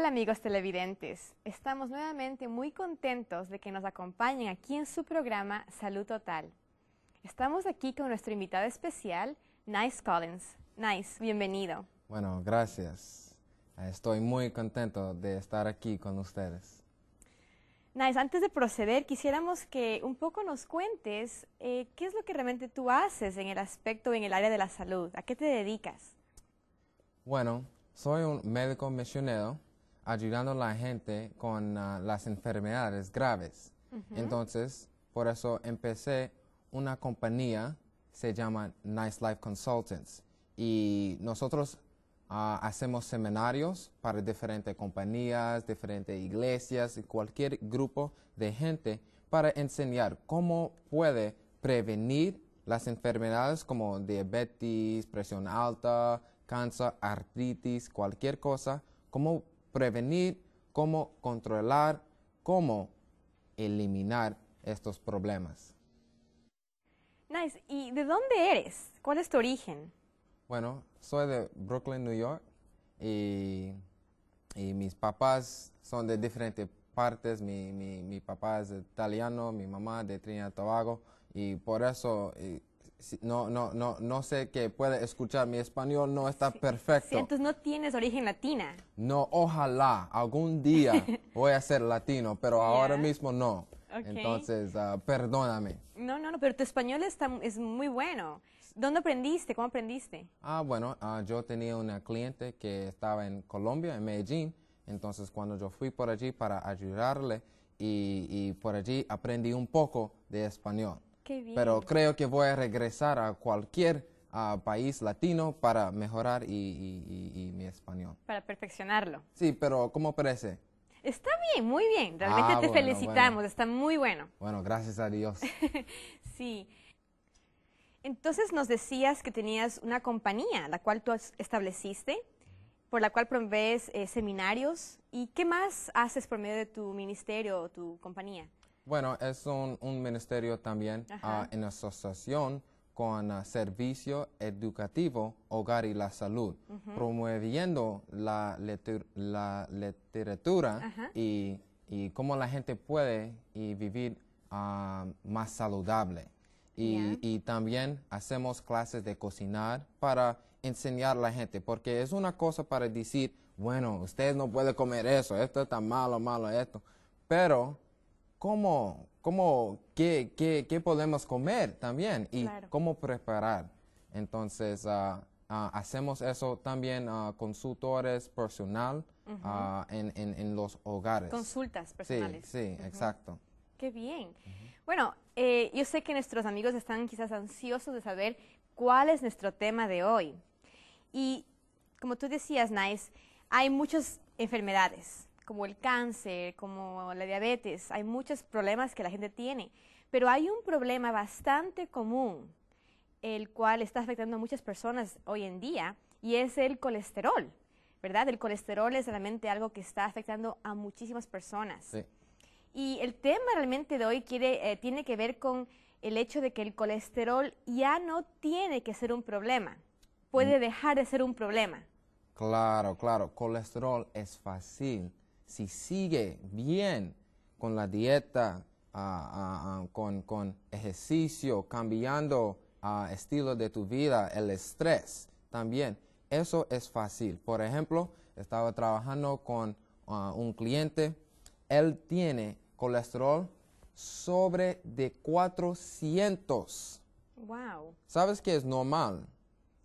Hola amigos televidentes, estamos nuevamente muy contentos de que nos acompañen aquí en su programa Salud Total. Estamos aquí con nuestro invitado especial, Nice Collins. Nice, bienvenido. Bueno, gracias. Estoy muy contento de estar aquí con ustedes. Nice, antes de proceder, quisiéramos que un poco nos cuentes eh, qué es lo que realmente tú haces en el aspecto, en el área de la salud, a qué te dedicas. Bueno, soy un médico misionero ayudando a la gente con ah, las enfermedades graves. Entonces, por eso empecé una compañía, se llama Nice Life Consultants, y nosotros ah, hacemos seminarios para diferentes compañías, diferentes iglesias cualquier grupo de gente para enseñar cómo puede prevenir las enfermedades como diabetes, presión alta, cáncer, artritis, cualquier cosa, cómo prevenir, cómo controlar, cómo eliminar estos problemas. Nice. ¿Y de dónde eres? ¿Cuál es tu origen? Bueno, soy de Brooklyn, New York, y, mis papás son de diferentes partes. Mi, mi, papá es italiano, mi mamá de Trinidad y Tobago, y por eso eh, no, no, no, no sé que puede escuchar, mi español no está perfecto. Sí, entonces no tienes origen latina. No, ojalá, algún día voy a ser latino, pero ahora mismo no. Entonces, ah, perdóname. No, no, no, pero tu español es muy bueno. ¿Dónde aprendiste? ¿Cómo aprendiste? Ah, bueno, ah, yo tenía una cliente que estaba en Colombia, en Medellín. Entonces, cuando yo fui por allí para ayudarle y por allí aprendí un poco de español. Pero creo que voy a regresar a cualquier país latino para mejorar y, mi español. Para perfeccionarlo. Sí, pero ¿cómo parece? Está bien, muy bien. Ah, Realmente te felicitamos, está muy bueno. Bueno, gracias a Dios. sí. Entonces nos decías que tenías una compañía, la cual tú estableciste, por la cual provees eh, seminarios. ¿Y qué más haces por medio de tu ministerio o tu compañía? Bueno, es un, ministerio también ah, en asociación con ah, Servicio Educativo, Hogar y la Salud, promoviendo la, literatura y, cómo la gente puede y vivir ah, más saludable. Y, también hacemos clases de cocinar para enseñar a la gente, porque es una cosa para decir, bueno, ustedes no pueden comer eso, esto está malo, malo, esto. Pero cómo, cómo qué, qué, podemos comer también y cómo preparar. Entonces, ah, ah, hacemos eso también ah, consultores personal en, los hogares. Consultas personales. Sí, sí, exacto. Qué bien. Bueno, eh, yo sé que nuestros amigos están quizás ansiosos de saber cuál es nuestro tema de hoy. Y como tú decías, Nice, hay muchas enfermedades como el cáncer, como la diabetes, hay muchos problemas que la gente tiene, pero hay un problema bastante común, el cual está afectando a muchas personas hoy en día, y es el colesterol, ¿verdad? El colesterol es realmente algo que está afectando a muchísimas personas. Sí. Y el tema realmente de hoy eh, tiene que ver con el hecho de que el colesterol ya no tiene que ser un problema, puede mm. dejar de ser un problema. Claro, claro, colesterol es fácil si sigue bien con la dieta, ah, ah, ah, con, ejercicio, cambiando estilo de tu vida, el estrés también, eso es fácil. Por ejemplo, estaba trabajando con un cliente, él tiene colesterol sobre de 400. Wow. ¿Sabes que es normal?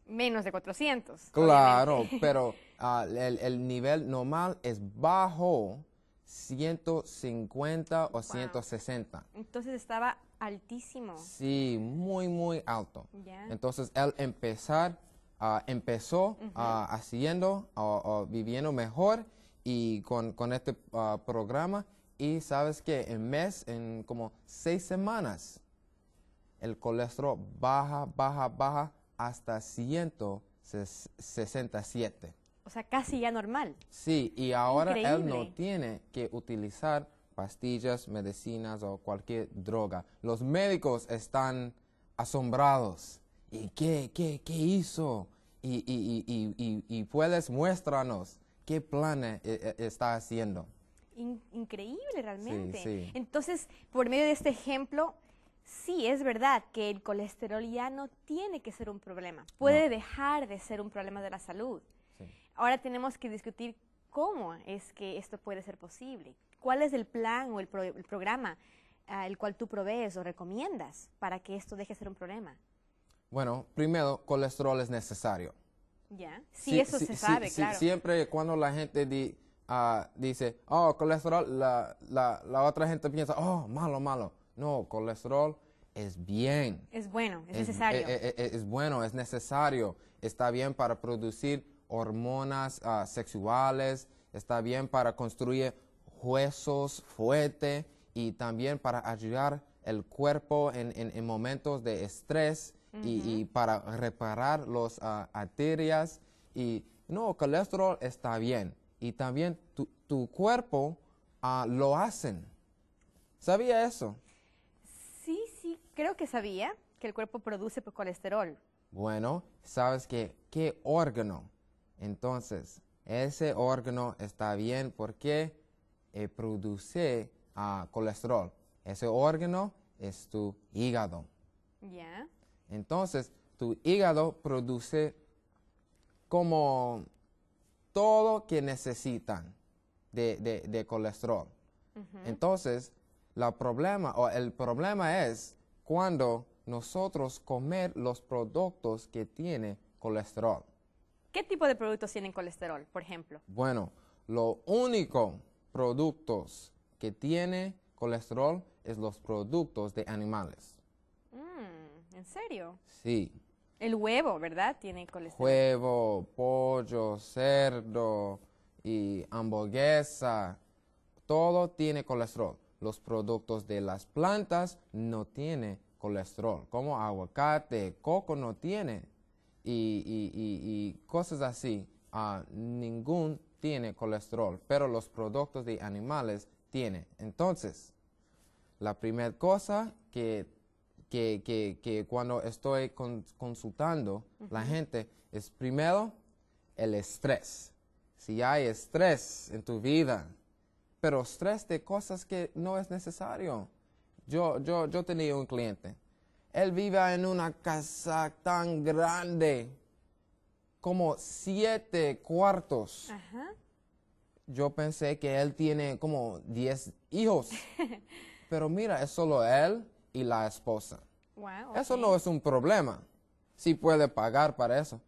menos de 400. Claro, pero ah, el, nivel normal es bajo 150 o 160. Entonces estaba altísimo. Sí, muy, muy alto. Entonces él empezar, ah, empezó ah, haciendo o viviendo mejor y con, con este programa. Y sabes que en mes, en como seis semanas, el colesterol baja, baja, baja hasta 167. O sea, casi ya normal. Sí, y ahora él no tiene que utilizar pastillas, medicinas o cualquier droga. Los médicos están asombrados. ¿Y qué, qué, qué hizo? Y, puedes muéstranos qué plan e, e, e, está haciendo. increíble realmente. Sí, sí. Entonces, por medio de este ejemplo, sí, es verdad que el colesterol ya no tiene que ser un problema, puede dejar de ser un problema de la salud. Ahora tenemos que discutir cómo es que esto puede ser posible, cuál es el plan o el, programa al ah, cual tú provees o recomiendas para que esto deje de ser un problema. Bueno, primero, colesterol es necesario. Ya, sí, eso se sabe, claro. siempre cuando la gente ah, dice, oh, colesterol, la otra gente piensa, oh, malo, malo no, colesterol es bien. Es bueno, es, necesario. Eh, eh, eh, es, bueno, es necesario. Está bien para producir hormonas ah, sexuales, está bien para construir huesos fuertes y también para ayudar el cuerpo en, momentos de estrés y, para reparar las ah, arterias. Y no, colesterol está bien. Y también tu, tu cuerpo ah, lo hacen. ¿Sabía eso? Creo que sabía que el cuerpo produce colesterol. Bueno, sabes que qué órgano. Entonces, ese órgano está bien porque eh, produce ah, colesterol. Ese órgano es tu hígado. Ya. Entonces, tu hígado produce como todo que necesitan de, colesterol. Entonces, la problema, o el problema es cuando nosotros comer los productos que tienen colesterol. ¿Qué tipo de productos tienen colesterol, por ejemplo? Bueno, los únicos productos que tiene colesterol es los productos de animales. Mm, ¿En serio? Sí. El huevo, ¿verdad? Tiene colesterol. Huevo, pollo, cerdo y hamburguesa, todo tiene colesterol los productos de las plantas no tiene colesterol, como aguacate, coco no tiene y, cosas así. Ah, ningún tiene colesterol, pero los productos de animales tiene. Entonces, la primera cosa que, cuando estoy consultando la gente es primero el estrés. Si hay estrés en tu vida, pero estrés de cosas que no es necesario. Yo, yo, yo tenía un cliente. Él vive en una casa tan grande, como siete cuartos. Yo pensé que él tiene como diez hijos. pero mira, es solo él y la esposa. Eso no es un problema. Sí puede pagar para eso,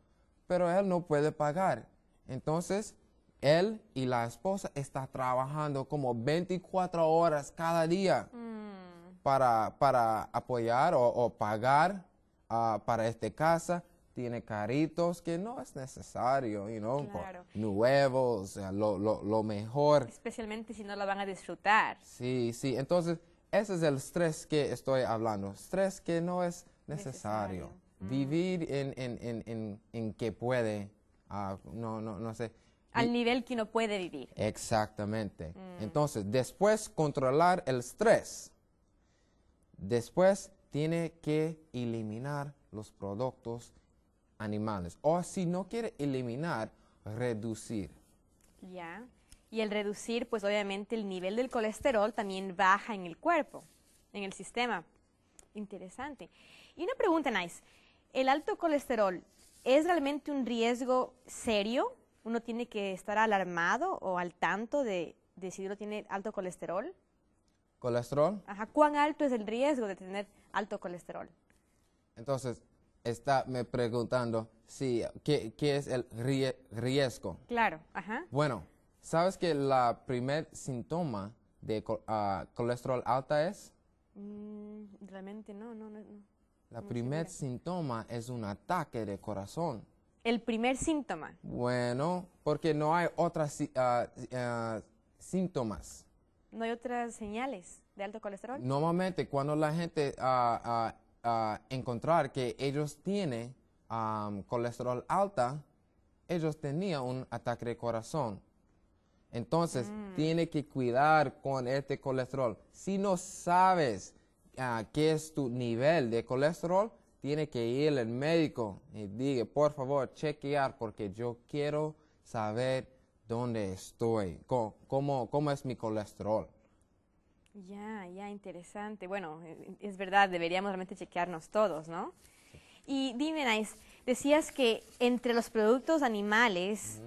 pero él no puede pagar. Entonces, él y la esposa están trabajando como 24 horas cada día mm. para, para, apoyar o, pagar ah, para esta casa. Tiene caritos que no es necesario, ¿no? nuevos, lo, mejor. Especialmente si no la van a disfrutar. Sí, sí. Entonces, ese es el estrés que estoy hablando. Estrés que no es necesario. Mm. Vivir en, en, en, en, que puede. Ah, no, no, no sé al nivel que no puede vivir. Exactamente. Mm. Entonces, después controlar el estrés. Después tiene que eliminar los productos animales. O si no quiere eliminar, reducir. Ya. Y el reducir, pues obviamente el nivel del colesterol también baja en el cuerpo, en el sistema. Interesante. Y una pregunta, Nice. ¿El alto colesterol es realmente un riesgo serio uno tiene que estar alarmado o al tanto de, si uno tiene alto colesterol. ¿Colesterol? Ajá, ¿cuán alto es el riesgo de tener alto colesterol? Entonces, está me preguntando si, ¿qué, qué es el riesgo? Claro, ajá. Bueno, ¿sabes que el primer síntoma de ah, colesterol alta es? Mm, realmente no, no, no. El La primer síntoma es un ataque de corazón el primer síntoma? Bueno, porque no hay otras ah, ah, síntomas. ¿No hay otras señales de alto colesterol? Normalmente cuando la gente a ah, encontrar que ellos tienen colesterol alta, ellos tenían un ataque de corazón. Entonces, mm. tiene que cuidar con este colesterol. Si no sabes qué es tu nivel de colesterol, tiene que ir al médico y diga, por favor, chequear porque yo quiero saber dónde estoy, cómo, es mi colesterol. Ya, ya, interesante. Bueno, e, es verdad, deberíamos realmente chequearnos todos, ¿no? Y dime, Nice, decías que entre los productos animales,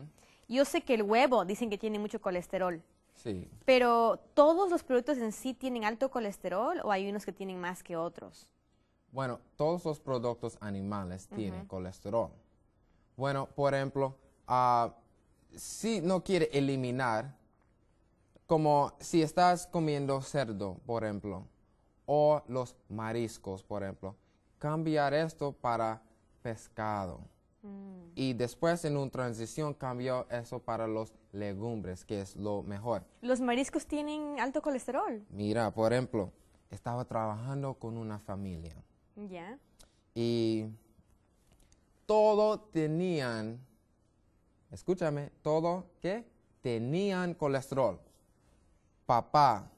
yo sé que el huevo dicen que tiene mucho colesterol. Sí. Pero, ¿todos los productos en sí tienen alto colesterol o hay unos que tienen más que otros? Bueno, todos los productos animales tienen colesterol. Bueno, por ejemplo, ah, si no quiere eliminar, como si estás comiendo cerdo, por ejemplo, o los mariscos, por ejemplo, cambiar esto para pescado. Mm. Y después en una transición cambió eso para los legumbres, que es lo mejor. ¿Los mariscos tienen alto colesterol? Mira, por ejemplo, estaba trabajando con una familia ya. Y todo tenían, escúchame, todo que tenían colesterol. Papá,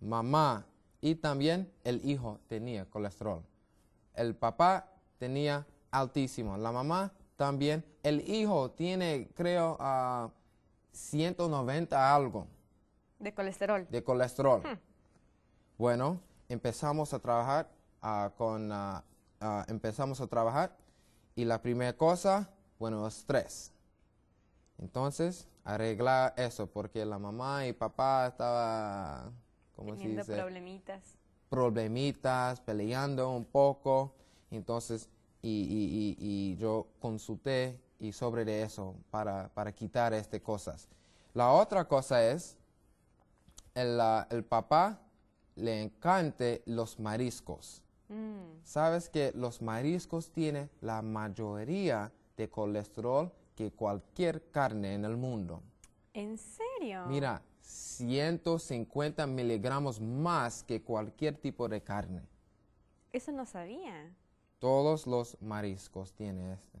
mamá y también el hijo tenía colesterol. El papá tenía altísimo, la mamá también. El hijo tiene, creo, a 190 algo. De colesterol. De colesterol. Hmm. Bueno, empezamos a trabajar Ah, con, ah, ah, empezamos a trabajar. Y la primera cosa, bueno, estrés. Entonces, arreglar eso, porque la mamá y papá estaba, ¿cómo se dice? problemitas. Problemitas, peleando un poco. Entonces, y, yo consulté y sobre eso para, para quitar estas cosas. La otra cosa es, el, el papá le encante los mariscos. Mm. Sabes que los mariscos tienen la mayoría de colesterol que cualquier carne en el mundo. ¿En serio? Mira, 150 miligramos más que cualquier tipo de carne. Eso no sabía. Todos los mariscos tienen este.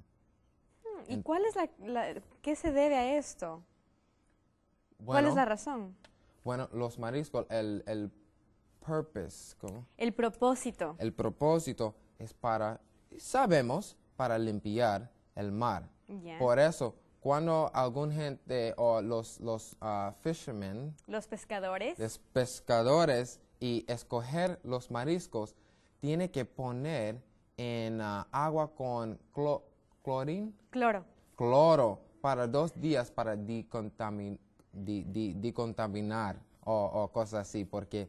Mm, ¿Y cuál es la, qué se debe a esto? ¿Cuál es la razón? Bueno, los mariscos, el el propósito. El propósito es para, sabemos, para limpiar el mar. Por eso, cuando algún gente o los, ah, fishermen. Los pescadores. Los pescadores y escoger los mariscos, tiene que poner en ah, agua con Cloro. Cloro para dos días para decontaminar o, o cosas así, porque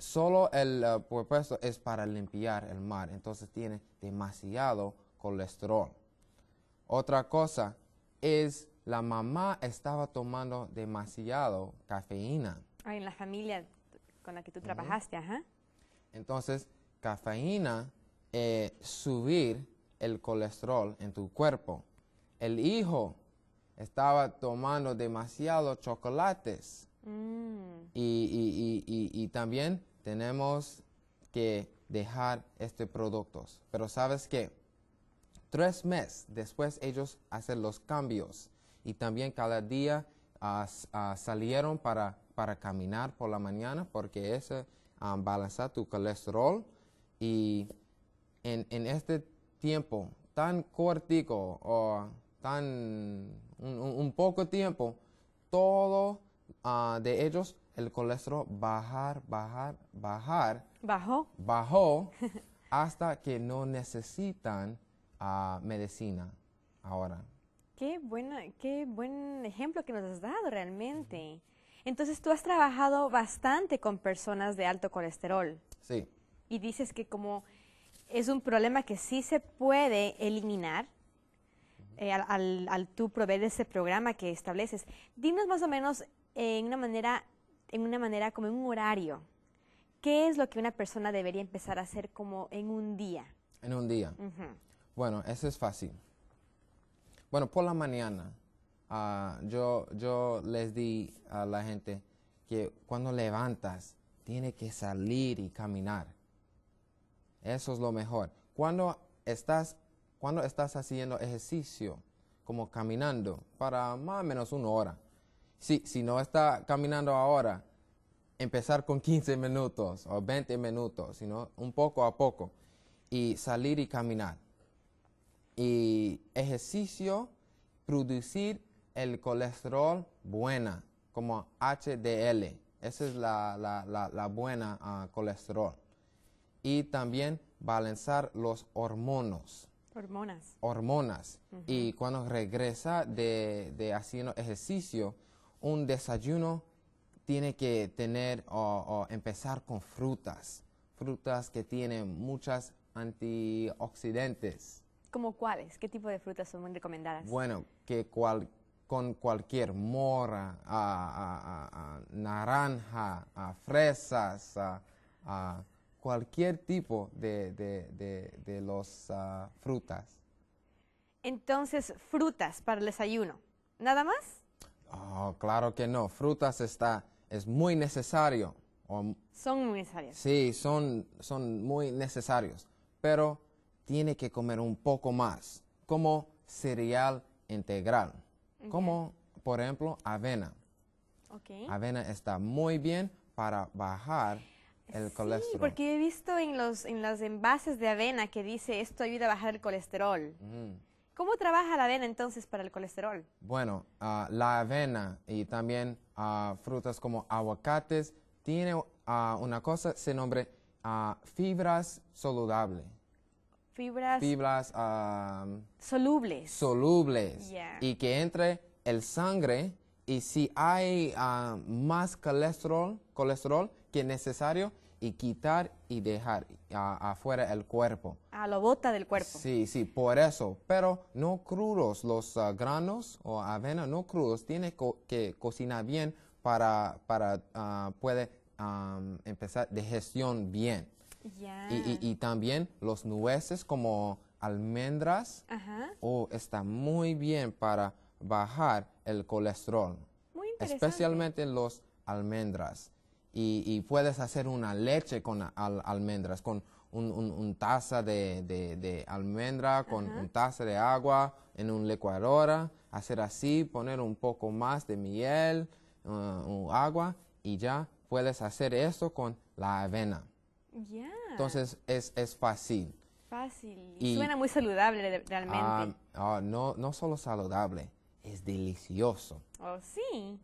solo el eh, propuesto es para limpiar el mar, entonces tiene demasiado colesterol. Otra cosa es la mamá estaba tomando demasiado cafeína. Ah, en la familia con la que tú trabajaste, ajá. Entonces, cafeína eh, subir el colesterol en tu cuerpo. El hijo estaba tomando demasiado chocolates. Mm. y, también tenemos que dejar este producto Pero sabes que tres meses después ellos hacen los cambios y también cada día ah, salieron para, caminar por la mañana porque eso um, ah, balanza tu colesterol y en, este tiempo tan cortico o tan un poco tiempo, todo Ah, de ellos el colesterol bajar, bajar, bajar. Bajó. Bajó hasta que no necesitan ah, medicina ahora. Qué, buena, qué buen ejemplo que nos has dado realmente. Entonces tú has trabajado bastante con personas de alto colesterol. Sí. Y dices que como es un problema que sí se puede eliminar, eh, al, al, tú proveer ese programa que estableces. Dinos más o menos en una manera, en una manera como en un horario. ¿Qué es lo que una persona debería empezar a hacer como en un día? En un día. Bueno, eso es fácil. Bueno, por la mañana ah, yo, yo les di a la gente que cuando levantas tiene que salir y caminar. Eso es lo mejor. Cuando estás, cuando estás haciendo ejercicio, como caminando, para más o menos una hora, si, si no está caminando ahora, empezar con 15 minutos o 20 minutos, sino un poco a poco, y salir y caminar. Y ejercicio, producir el colesterol buena, como HDL. Esa es la, buena ah, colesterol. Y también balancear los hormonos. Hormonas. Hormonas. Y cuando regresa de, de haciendo ejercicio, un desayuno tiene que tener o, empezar con frutas, frutas que tienen muchas antioxidantes. ¿Como cuáles? ¿Qué tipo de frutas son recomendadas? Bueno, que con cualquier mora, naranja, fresas, cualquier tipo de, ah, frutas. Entonces, frutas para el desayuno. ¿Nada más? Oh, claro que no. Frutas está, es muy necesario. son muy necesarios. Sí, son, son muy necesarios. Pero tiene que comer un poco más, como cereal integral, como por ejemplo avena. Avena está muy bien para bajar el sí, colesterol. Porque he visto en los envases de avena que dice esto ayuda a bajar el colesterol. Mm. ¿Cómo trabaja la avena entonces para el colesterol? Bueno, ah, la avena y también ah, frutas como aguacates tiene ah, una cosa, se nombra fibras solubles. Fibras, fibras solubles. Solubles. Y que entre el sangre y si hay más colesterol, colesterol que necesario, y quitar y dejar afuera el cuerpo. A lo bota del cuerpo. Sí, sí, por eso. Pero no crudos, los ah, granos o avena no crudos, tiene que cocinar bien para, para ah, puede um, empezar digestión bien. Y, también los nueces como almendras, Ajá. Oh, está muy bien para bajar el colesterol. Especialmente los almendras y, puedes hacer una leche con almendras, con un, taza de, de, almendra, con un taza de agua en un licuadora, hacer así, poner un poco más de miel, uh, agua y ya puedes hacer esto con la avena. Entonces es, es fácil. Fácil. Suena muy saludable realmente. Ah, ah, no solo saludable, es delicioso. Oh, sí.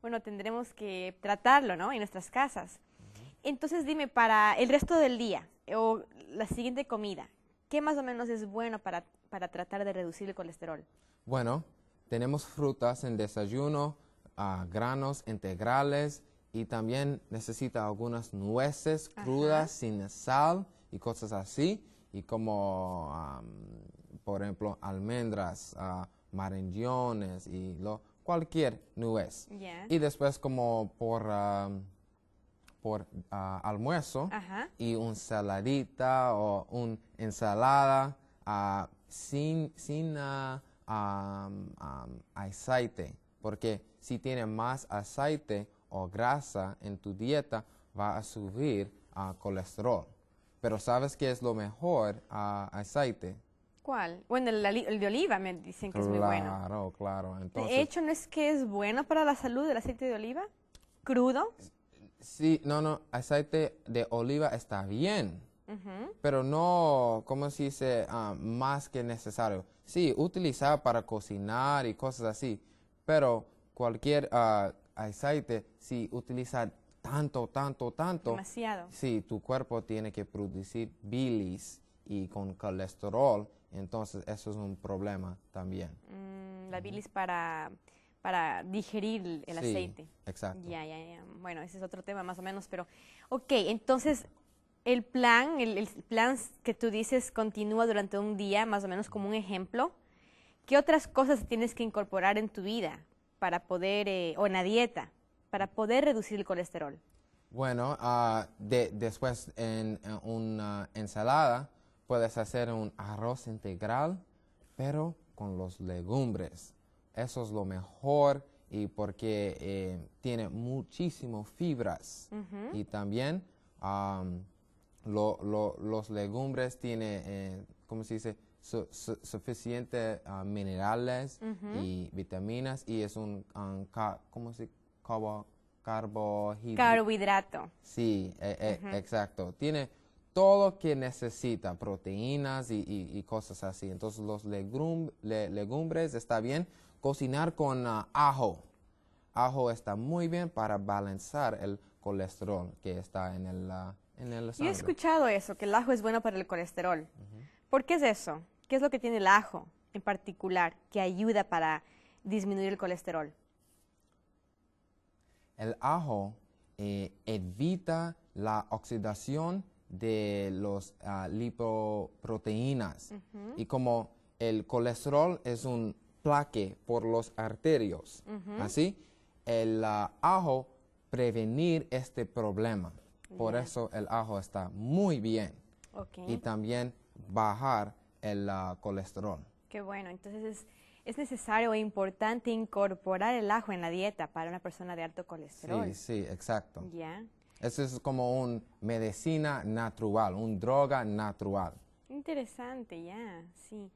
Bueno, tendremos que tratarlo, ¿no? En nuestras casas. Entonces, dime, para el resto del día o la siguiente comida, ¿qué más o menos es bueno para, tratar de reducir el colesterol? Bueno, tenemos frutas en desayuno, ah, granos integrales y también necesita algunas nueces crudas sin sal y cosas así, y como, ah, por ejemplo, almendras ah, marañones y lo, cualquier nuez. Y después como por, um, por uh, almuerzo y un saladita o una ensalada uh, sin, sin uh, um, um, aceite. Porque si tiene más aceite o grasa en tu dieta, va a subir colesterol. Pero sabes que es lo mejor aceite bueno, el, de oliva me dicen que es muy bueno. Claro, claro. de hecho, ¿no es que es bueno para la salud el aceite de oliva? ¿Crudo? Sí, no, no, aceite de oliva está bien, pero no, como se dice, ah, más que necesario. Sí, utilizar para cocinar y cosas así, pero cualquier ah, aceite, si utiliza tanto, tanto, tanto. Demasiado. Sí, tu cuerpo tiene que producir bilis y con colesterol entonces, eso es un problema también. Mm, la bilis para, para digerir el aceite. Exacto. Ya, ya, ya. Bueno, ese es otro tema más o menos, pero ok, entonces el plan, el, plan que tú dices continúa durante un día, más o menos como un ejemplo. ¿Qué otras cosas tienes que incorporar en tu vida para poder, eh, o en la dieta, para poder reducir el colesterol? Bueno, ah, después en una ensalada, Puedes hacer un arroz integral, pero con los legumbres. Eso es lo mejor y porque eh, tiene muchísimas fibras. Y también los legumbres tienen, eh, ¿cómo se dice? suficientes ah, minerales y vitaminas y es un, se carbohidrato. Sí, e, e, exacto. Tiene todo que necesita, proteínas y, cosas así. Entonces los legumbres está bien. Cocinar con ah, ajo. Ajo está muy bien para balancear el colesterol que está en el, ah, Yo he escuchado eso, que el ajo es bueno para el colesterol. ¿Por qué es eso? ¿Qué es lo que tiene el ajo en particular que ayuda para disminuir el colesterol? El ajo eh, evita la oxidación de los ah, lipoproteínas. Y como el colesterol es un plaque por los arterios, así, el ah, ajo prevenir este problema. Por eso el ajo está muy bien. Y también bajar el ah, colesterol. Qué bueno, entonces es, necesario e importante incorporar el ajo en la dieta para una persona de alto colesterol. Sí, sí, exacto. Eso es como una medicina natural, una droga natural. Interesante, ya, sí.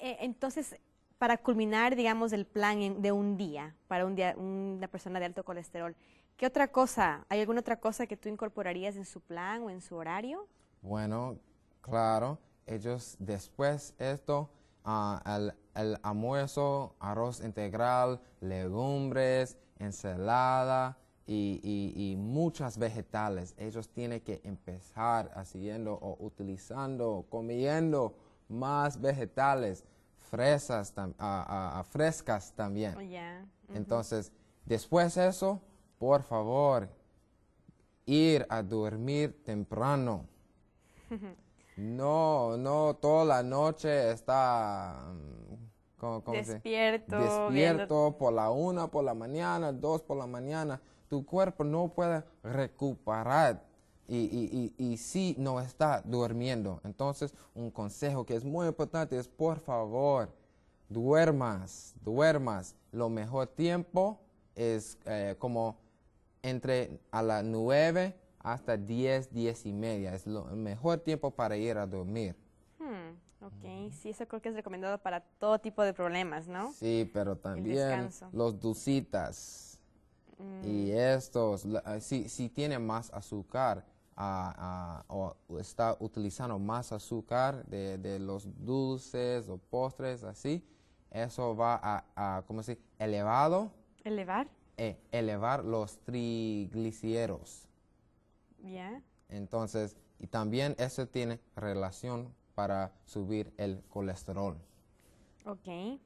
Eh, entonces, para culminar, digamos, el plan de un día, para un una persona de alto colesterol, ¿qué otra cosa? ¿Hay alguna otra cosa que tú incorporarías en su plan o en su horario? Bueno, claro, ellos después esto, ah, el, el almuerzo, arroz integral, legumbres, ensalada, y, muchas vegetales. Ellos tienen que empezar haciendo o utilizando comiendo más vegetales fresas frescas también. Oh, Entonces, después de eso, por favor, ir a dormir temprano. no, no toda la noche está despierto. Despierto por la una, por la mañana, dos por la mañana. Tu cuerpo no puede recuperar y, si no está durmiendo. Entonces, un consejo que es muy importante es, por favor, duermas, duermas. Lo mejor tiempo es eh, como entre a las nueve hasta diez, diez y media. Es lo, mejor tiempo para ir a dormir. Ok, sí, eso creo que es recomendado para todo tipo de problemas, ¿no? Sí, pero también los dulcitas y mm. estos, eh, si, tiene más azúcar o está utilizando más azúcar de, los dulces o postres, así, eso va a, ¿cómo se dice? Elevado. ¿Elevar? Eh, elevar los triglicéridos. Bien. Entonces, y también eso tiene relación para subir el colesterol. Ok.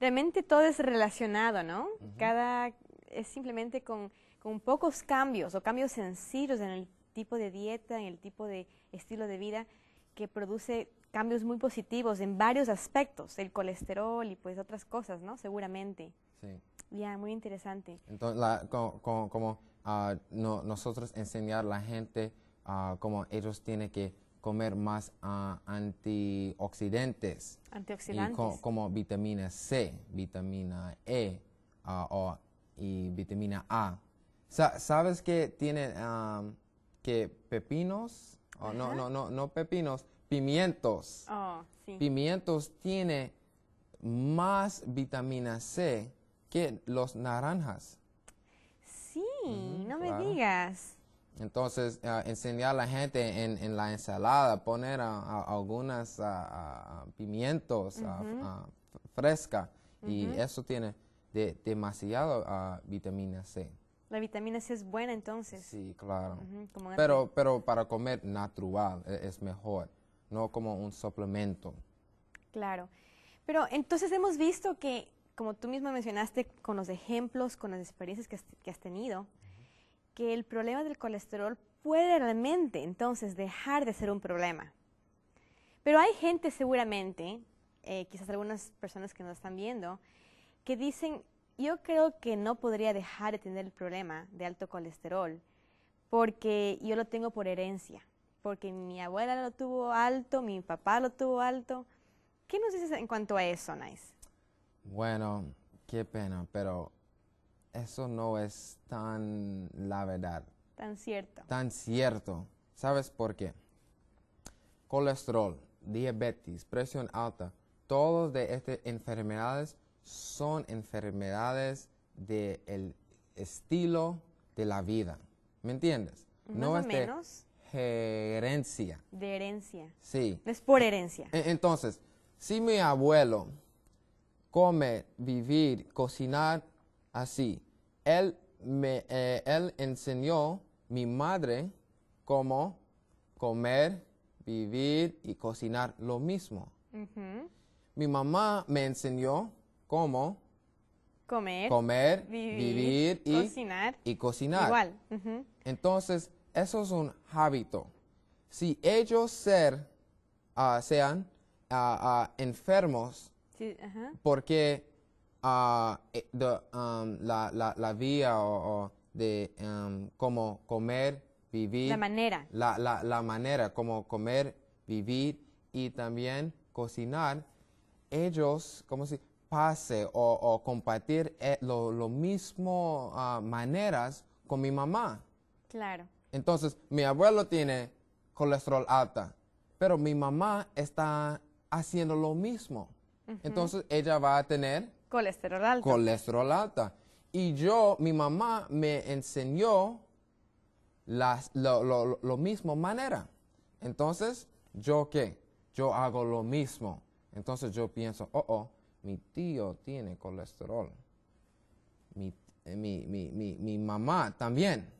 Realmente todo es relacionado, ¿no? Cada es simplemente con, con, pocos cambios o cambios sencillos en el tipo de dieta, en el tipo de estilo de vida que produce cambios muy positivos en varios aspectos, el colesterol y pues otras cosas, ¿no? Seguramente. Sí. Ya, muy interesante. Entonces, como, ah, nosotros enseñar a la gente ah, cómo ellos tienen que comer más ah, antioxidantes. Antioxidantes. como vitamina C, vitamina E ah, o, y vitamina A. ¿Sabes que tiene ah, que pepinos? no, no, no, no pepinos, pimientos. Oh, pimientos tiene más vitamina C que los naranjas. Sí, no me digas. Entonces, ah, enseñar a la gente en, la ensalada, poner algunas pimientos uh fresca y eso tiene de, demasiado ah, vitamina C. La vitamina C es buena entonces. Sí, claro. pero, pero para comer natural e, es, mejor, no como un suplemento. Claro. Pero entonces hemos visto que, como tú misma mencionaste, con los ejemplos, con las experiencias que has tenido, que el problema del colesterol puede realmente entonces dejar de ser un problema. Pero hay gente seguramente, eh, quizás algunas personas que nos están viendo, que dicen, yo creo que no podría dejar de tener el problema de alto colesterol porque yo lo tengo por herencia, porque mi abuela lo tuvo alto, mi papá lo tuvo alto. ¿Qué nos dices en cuanto a eso, Nice? Bueno, qué pena, pero eso no es tan la verdad. Tan cierto. Tan cierto. ¿Sabes por qué? Colesterol, diabetes, presión alta, todas de estas enfermedades son enfermedades del estilo de la vida. ¿Me entiendes? no es de herencia. De herencia. Sí. Es por herencia. E, entonces, si mi abuelo come, vivir, cocinar así. Él me a eh, enseñó mi madre cómo comer, vivir y cocinar lo mismo. Mi mamá me enseñó cómo comer, vivir, y cocinar. Igual. Entonces, eso es un hábito. Si ellos ser, ah, sean ah, ah, enfermos porque eh, um, la, la, vía de um, cómo comer, vivir. La manera. La, manera, como comer, vivir y también cocinar. Ellos, como si pase o, compartir eh, lo, mismo ah, maneras con mi mamá. Claro. Entonces, mi abuelo tiene colesterol alta, pero mi mamá está haciendo lo mismo. Entonces, ella va a tener Colesterol alto. Colesterol alta. Y yo, mi mamá me enseñó la lo, lo, lo mismo manera. Entonces, ¿yo qué? Yo hago lo mismo. Entonces yo pienso, oh, oh, mi tío tiene colesterol. Mi, eh, mi, mi, mi, mamá también.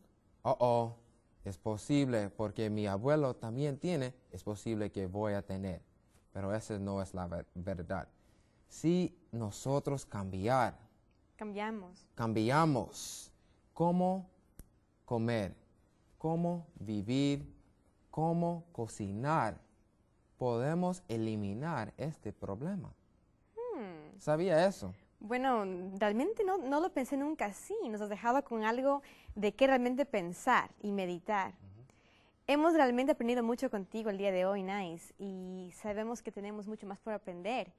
Oh, oh, es posible porque mi abuelo también tiene, es posible que voy a tener. Pero esa no es la verdad si nosotros cambiar. Cambiamos. Cambiamos cómo comer, cómo vivir, cómo cocinar, podemos eliminar este problema. Hmm. ¿Sabía eso? Bueno, realmente no, no, lo pensé nunca así. Nos has dejado con algo de qué realmente pensar y meditar. Hemos realmente aprendido mucho contigo el día de hoy, Nice, y sabemos que tenemos mucho más por aprender.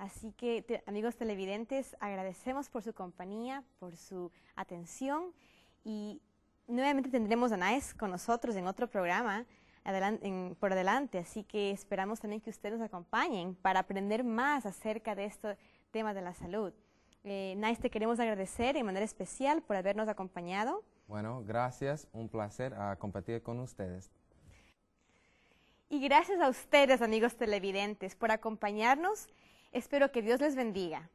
Así que, amigos televidentes, agradecemos por su compañía, por su atención y nuevamente tendremos a NAES con nosotros en otro programa por adelante. Así que esperamos también que ustedes nos acompañen para aprender más acerca de estos temas de la salud. Eh, NAES, te queremos agradecer de manera especial por habernos acompañado. Bueno, gracias. Un placer ah, compartir con ustedes. Y gracias a ustedes, amigos televidentes, por acompañarnos Espero que Dios les bendiga.